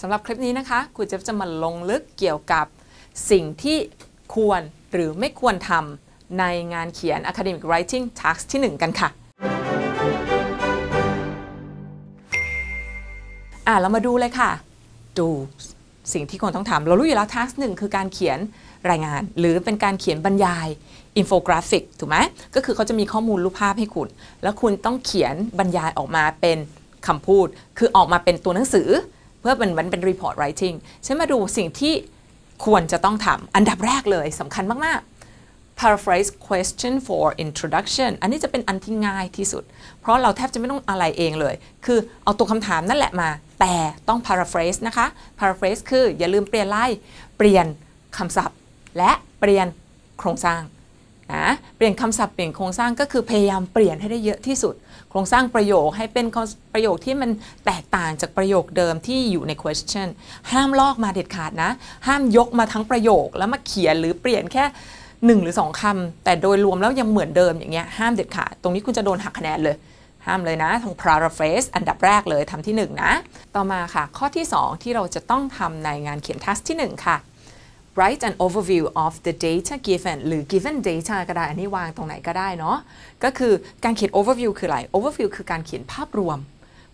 สำหรับคลิปนี้นะคะครูเจฟจะมาลงลึกเกี่ยวกับสิ่งที่ควรหรือไม่ควรทำในงานเขียน Academic Writing Task ที่ 1 กันค่ะ อ่ะ เรามาดูเลยค่ะ ดูสิ่งที่ควรต้องทำ เรารู้อยู่แล้ว task 1คือการเขียนรายงาน หรือเป็นการเขียนบรรยายอินโฟกราฟิกถูกไหม ก็คือเขาจะมีข้อมูลรูปภาพให้คุณ แล้วคุณต้องเขียนบรรยายออกมาเป็นคำพูด คือออกมาเป็นตัวหนังสือเพื่อเป็นมันเป็นรีพอร์ตไรติงฉันมาดูสิ่งที่ควรจะต้องทำอันดับแรกเลยสำคัญมาก ๆ paraphrase question for introduction อันนี้จะเป็นอันที่ง่ายที่สุด เพราะเราแทบจะไม่ต้องอะไรเองเลย คือเอาตัวคำถามนั่นแหละมา แต่ต้อง paraphrase นะคะ paraphrase คืออย่าลืมเปลี่ยนไล่เปลี่ยนคำศัพท์ และเปลี่ยนโครงสร้างนะเปลี่ยนคำศัพท์เปลี่ยนโครงสร้างก็คือพยายามเปลี่ยนให้ได้เยอะที่สุด โครงสร้างประโยคให้เป็นประโยคที่มันแตกต่างจากประโยคเดิมที่อยู่ใน question ห้ามลอกมาเด็ดขาดนะ ห้ามยกมาทั้งประโยคแล้วมาเขียนหรือเปลี่ยนแค่หนึ่งหรือสองคำแต่โดยรวมแล้วยังเหมือนเดิมอย่างเงี้ยห้ามเด็ดขาด ตรงนี้คุณจะโดนหักคะแนนเลย ห้ามเลยนะทาง paraphrase อันดับแรกเลยทำที่1นนะ ต่อมาค่ะ ข้อที่ 2 ที่เราจะต้องทำในงานเขียนทัสที่ 1 ค่ะ write an overview of the data given หรือ given data ก็ได้ อันนี้วางตรงไหนก็ได้เนาะ ก็คือการเขียน overview คืออะไร overview คือการเขียนภาพรวม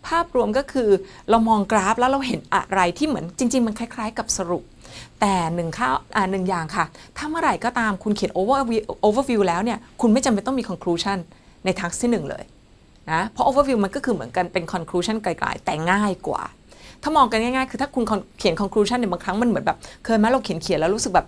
ภาพรวมก็คือเรามองกราฟแล้วเราเห็นอะไรที่เหมือนจริงๆ มันคล้าย ๆ กับสรุป แต่หนึ่งข้าวอ่าหนึ่งอย่างค่ะ ถ้าเมื่อไหร่ก็ตามคุณเขียน overview แล้วเนี่ย คุณไม่จำเป็นต้องมี conclusion ในทักที่หนึ่งเลยนะ เพราะ overview มันก็คือเหมือนกันเป็น conclusion ไกลๆแต่ง่ายกว่าถ้ามองกันง่ายๆคือถ้าคุณเขียน conclusion เนี่ยบางครั้งมันเหมือนแบบ เคยไหมเราเขียนเขียนแล้วรู้สึกแบบ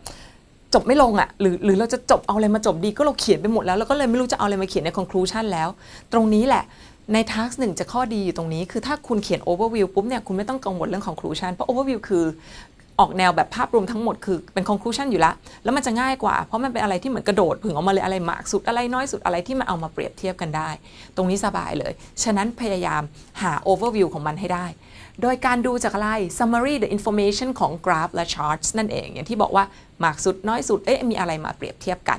จบไม่ลงอะ่ะหรือหรือเราจะจบเอาอะไรมาจบดี ก็เราเขียนไปหมดแล้วเราก็เลยไม่รู้จะเอาอะไรมาเขียนใน conclusion แล้ว ตรงนี้แหละใน task หนึ่งจะข้อดีอยู่ตรงนี้ คือถ้าคุณเขียน overview ปุ๊บเนี่ยคุณไม่ต้องกังวลเรื่อง conclusion เพราะ overview คือออกแนวแบบภาพรวมทั้งหมดคือเป็น conclusion อยู่ละแล้วมันจะง่ายกว่า เพราะมันเป็นอะไรที่เหมือนกระโดดผึ่งออกมาเลยอะไรมากสุดอะไรน้อยสุดอะไรที่มันเอามาเปรียบเทียบกันได้ ตรงนี้สบายเลย ฉะนั้นพยายามหา overview ของมันให้ได้โดยการดูจากอะไร summary the information ของกราฟและ charts นั่นเอง อย่างที่บอกว่า มากสุดน้อยสุด เอ๊ะมีอะไรมาเปรียบเทียบกัน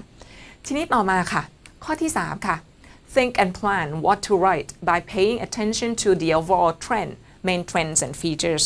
ทีนี้ต่อมาค่ะ ข้อที่ 3 ค่ะ think and plan what to write by paying attention to the overall trend main trends and features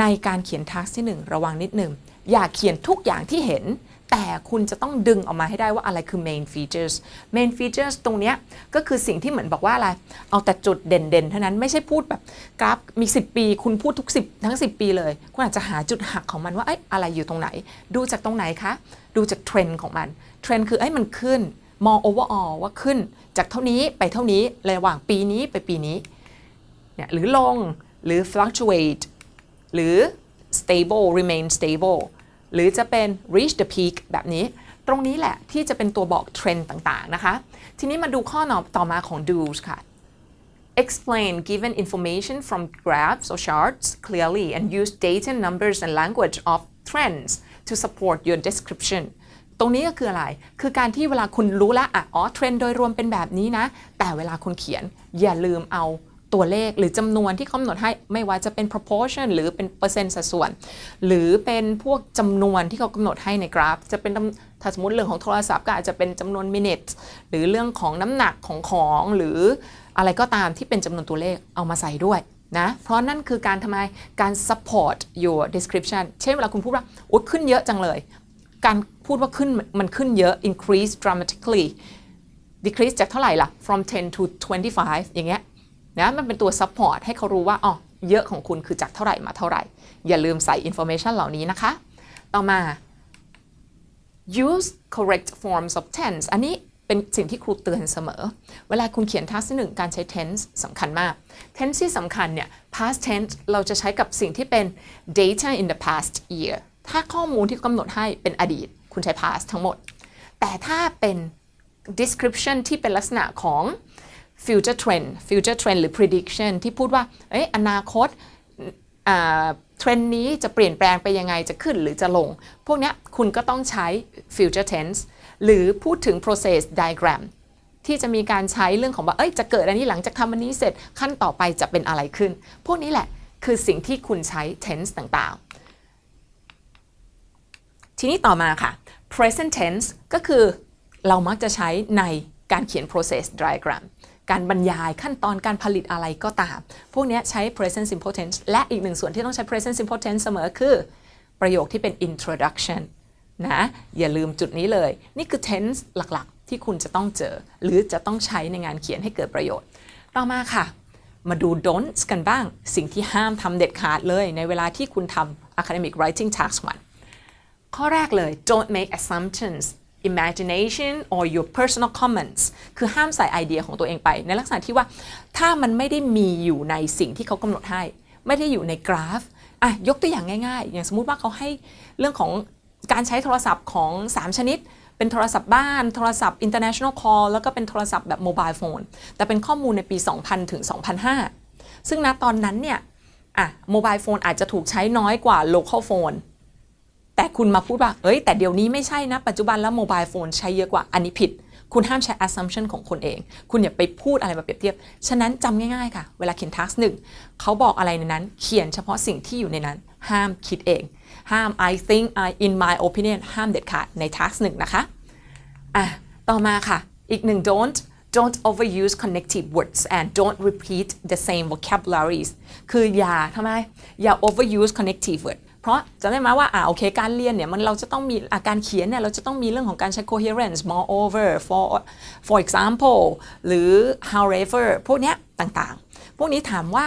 ในการเขียนทักที่ 1 ระวังนิดหนึ่งอย่าเขียนทุกอย่างที่เห็นแต่คุณจะต้องดึงออกมาให้ได้ว่าอะไรคือ main features main features ตรงนี้ก็คือสิ่งที่เหมือนบอกว่าอะไร เอาแต่จุดเด่นๆ เท่านั้นไม่ใช่พูดแบบกราฟ มี 10 ปี คุณพูดทุก 10 ทั้ง 10 ปีเลย คุณอาจจะหาจุดหักของมันว่าไอ้อะไรอยู่ตรงไหน ดูจากตรงไหนคะ ดูจากเทรนด์ของมันเทรนด์คือไอ้มันขึ้นมอง overall ว่าขึ้น จากเท่านี้ไปเท่านี้ระหว่างปีนี้ไปปีนี้เนี่ยหรือลงหรือ fluctuate หรือ stable remain stable หรือจะเป็น reach the peak แบบนี้ ตรงนี้แหละที่จะเป็นตัวบอกเทรนด์ต่างๆนะคะ ทีนี้มาดูข้อต่อมาของ do's ค่ะ explain given information from graphs or charts clearly and use data numbers and language of trends to support your description ตรงนี้ก็คืออะไร คือการที่เวลาคุณรู้แล้วอ๋อเทรนด์โดยรวมเป็นแบบนี้นะ แต่เวลาคุณเขียนอย่าลืมเอาตัวเลขหรือจำนวนที่กำหนดให้ไม่ว่าจะเป็น proportion หรือเป็นเปอร์เซ็นต์สัดส่วน หรือเป็นพวกจำนวนที่เขากำหนดให้ในกราฟจะเป็นถ้าสมมติเรื่องของโทรศัพท์ก็อาจจะเป็นจำนวน minutes หรือเรื่องของน้ำหนักของของ หรืออะไรก็ตามที่เป็นจำนวนตัวเลขเอามาใส่ด้วยนะ เพราะนั่นคือการทำไมการ support your description เช่นเวลาคุณพูดว่าอุขึ้นเยอะจังเลย การพูดว่าขึ้นมันขึ้นเยอะ increase dramatically decrease จากเท่าไหร่ล่ะ from 10 to 25 อย่างเงี้ยนะมันเป็นตัวซัพพอร์ตให้เขารู้ว่าอ๋อเยอะของคุณคือจากเท่าไหร่มาเท่าไหร่ อย่าลืมใส่อินโฟเมชันเหล่านี้นะคะ ต่อมา use correct forms of tense อันนี้เป็นสิ่งที่ครูเตือนเสมอ เวลาคุณเขียนทัสหนึ่งการใช้ tense สำคัญมาก tense ที่สำคัญเนี่ย past tense เราจะใช้กับสิ่งที่เป็น data in the past year ถ้าข้อมูลที่กำหนดให้เป็นอดีตคุณใช้ past ทั้งหมด แต่ถ้าเป็น description ที่เป็นลักษณะของ future trend future trend หรือ prediction ที่พูดว่า เอ๊ะอนาคตเทรนด์นี้จะเปลี่ยนแปลงไปยังไง จะขึ้นหรือจะลง พวกนี้คุณก็ต้องใช้ future tense หรือพูดถึง process diagram ที่จะมีการใช้เรื่องของว่า เอ้ยจะเกิดอันนี้หลังจากทำอันนี้เสร็จ ขั้นต่อไปจะเป็นอะไรขึ้น พวกนี้แหละ คือสิ่งที่คุณใช้ tense ต่างๆ ทีนี้ต่อมาค่ะ present tense ก็คือ เรามักจะใช้ในการเขียน process diagram การบรรยายขั้นตอนการผลิตอะไรก็ตาม พวกนี้ใช้ present simple tense และอีกหนึ่งส่วนที่ต้องใช้ present simple tense เสมอคือ ประโยคที่เป็น introduction นะ อย่าลืมจุดนี้เลย นี่คือ tense หลักๆ ที่คุณจะต้องเจอ หรือจะต้องใช้ในงานเขียนให้เกิดประโยชน์ ต่อมาค่ะ มาดู don'ts กันบ้าง สิ่งที่ห้ามทำเด็ดขาดเลย ในเวลาที่คุณทำ academic writing task one ข้อแรกเลย don't make assumptions imagination or your personal comments คือห้ามใส่ไอเดียของตัวเองไป ในลักษณะที่ว่าถ้ามันไม่ได้มีอยู่ในสิ่งที่เขากำหนดให้ ไม่ได้อยู่ในกราฟอ่ะยกตัวอย่างง่ายๆ อย่างสมมุติว่าเขาให้เรื่องของการใช้โทรศัพท์ของ 3 ชนิด เป็นโทรศัพท์บ้าน โทรศัพท์ international call แล้วก็เป็นโทรศัพท์แบบ mobile phone แต่เป็นข้อมูลในปี 2000 ถึง 2005 ซึ่งณตอนนั้นเนี่ยอ่ะ mobile phone อาจจะถูกใช้น้อยกว่า local phone แต่คุณมาพูดว่า เอ้ยแต่เดี๋ยวนี้ไม่ใช่นะ ปัจจุบันแล้วโมบายโฟนใช้เยอะกว่า อันนี้ผิด คุณห้ามใช้ assumption ของคนเอง คุณอย่าไปพูดอะไรมาเปรียบเทียบ ฉะนั้นจำง่ายๆค่ะ เวลาเขียน task หนึ่งเขาบอกอะไรในนั้นเขียนเฉพาะสิ่งที่อยู่ในนั้น ห้ามคิดเอง ห้าม I think I in my opinion ห้ามเด็ดขาดใน task หนึ่งนะคะอ่ะต่อมาค่ะ อีกหนึ่ง don't don't overuse connective words and don't repeat the same vocabularies คืออย่าทำไม อย่า overuse connective word s เพราะจะได้มาว่าอ่าโอเคการเรียนเนี่ยมันเราจะต้องมีอาการเขียนเนี่ยเราจะต้องมีเรื่องของการใช้ coherence moreover for for example หรือ however พวกเนี้ยต่างๆ พวกนี้ถามว่า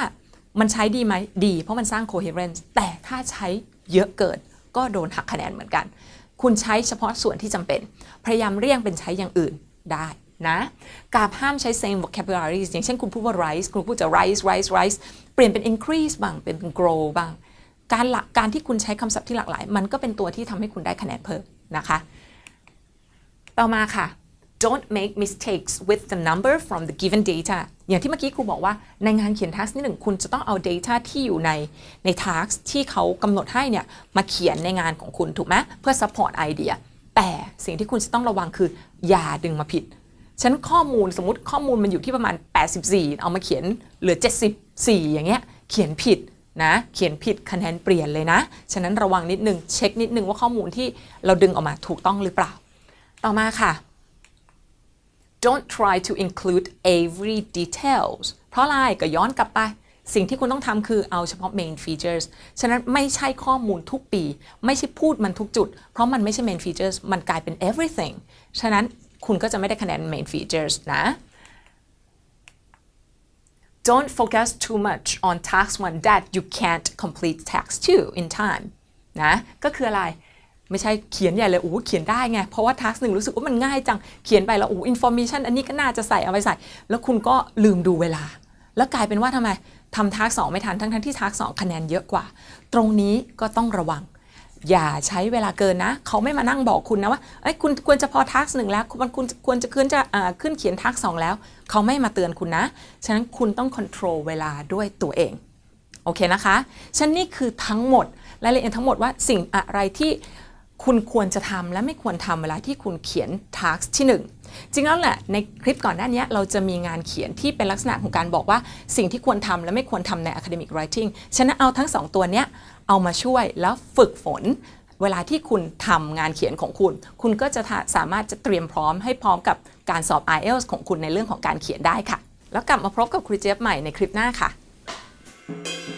มันใช้ดีไหมดีเพราะมันสร้าง coherence แต่ถ้าใช้เยอะเกินก็โดนหักคะแนนเหมือนกัน คุณใช้เฉพาะส่วนที่จำเป็น พยายามเรียงเป็นใช้อย่างอื่นได้นะกับห้ามใช้ same vocabulary อย่างเช่นคุณพูดว่า rise คุณพูดจะ rise rise rise เปลี่ยนเป็น increase บ้างเป็น grow บ้างการหลักการที่คุณใช้คำศัพท์ที่หลากหลาย มันก็เป็นตัวที่ทำให้คุณได้คะแนนเพิ่มนะคะ ต่อมาค่ะ don't make mistakes with the number from the given data อย่างที่เมื่อกี้ครูบอกว่าในงานเขียน task นิดหนึ่งคุณจะต้องเอา data ที่อยู่ในใน task ที่เขากำหนดให้เนี่ยมาเขียนในงานของคุณถูกไหมเพื่อ support idea แต่สิ่งที่คุณจะต้องระวังคือ อย่าดึงมาผิดฉันข้อมูลสมมติข้อมูลมันอยู่ที่ประมาณ 84 เอามาเขียนเหลือ 74 อย่างเงี้ยเขียนผิดนะเขียนผิด คะแนนเปลี่ยนเลยนะ ฉะนั้นระวังนิดนึงเช็คนิดนึงว่าข้อมูลที่เราดึงออกมาถูกต้องหรือเปล่า ต่อมาค่ะ don't try to include every details เพราะอะไรก็ย้อนกลับไป สิ่งที่คุณต้องทำคือเอาเฉพาะ main features ฉะนั้นไม่ใช่ข้อมูลทุกปี ไม่ใช่พูดมันทุกจุดเพราะมันไม่ใช่ main features มันกลายเป็น everything ฉะนั้นคุณก็จะไม่ได้คะแนน main features นะ don't focus too much on task one that you can't complete task two in time นะก็คืออะไร ไม่ใช่เขียนใหญ่เลยโอ้เขียนได้ไงเพราะว่าทัสหนึ่งรู้สึกว่ามันง่าย จังเขียนไปแล้วโอ้อินโฟมิชันอันนี้ก็น่าจะใส่เอาไปใส่แล้วคุณก็ลืมดูเวลา แล้วกลายเป็นว่าทำไมทำทัสสองไม่ทันทั้งทั้งที่ทัสสองคะแนนเยอะกว่าตรงนี้ก็ต้องระวังอย่าใช้เวลาเกินนะ เขาไม่มานั่งบอกคุณนะว่าเอ้ยคุณควรจะพอทักหนึ่งแล้วมันคุณควรจะขึ้นจะขึ้นเขียนทักสองแล้ว เขาไม่มาเตือนคุณนะฉะนั้นคุณต้องควบคุมเวลาด้วยตัวเองโอเคนะคะฉะนั้นนี่คือทั้งหมดรายละเอียดทั้งหมดว่าสิ่งอะไรที่คุณควรจะทำและไม่ควรทำเวลาที่คุณเขียนทักที่ 1 จริงแล้วแหละในคลิปก่อนหน้านี้เราจะมีงานเขียนที่เป็นลักษณะของการบอกว่าสิ่งที่ควรทำและไม่ควรทำใน academic writing ฉะนั้นเอาทั้ง2ตัวเนี้ยเอามาช่วยแล้วฝึกฝน เวลาที่คุณทำงานเขียนของคุณ คุณก็จะสามารถจะเตรียมพร้อมให้พร้อมกับการสอบ IELTS ของคุณในเรื่องของการเขียนได้ค่ะ แล้วกลับมาพบกับครูเจี๊ยบใหม่ในคลิปหน้าค่ะ thank you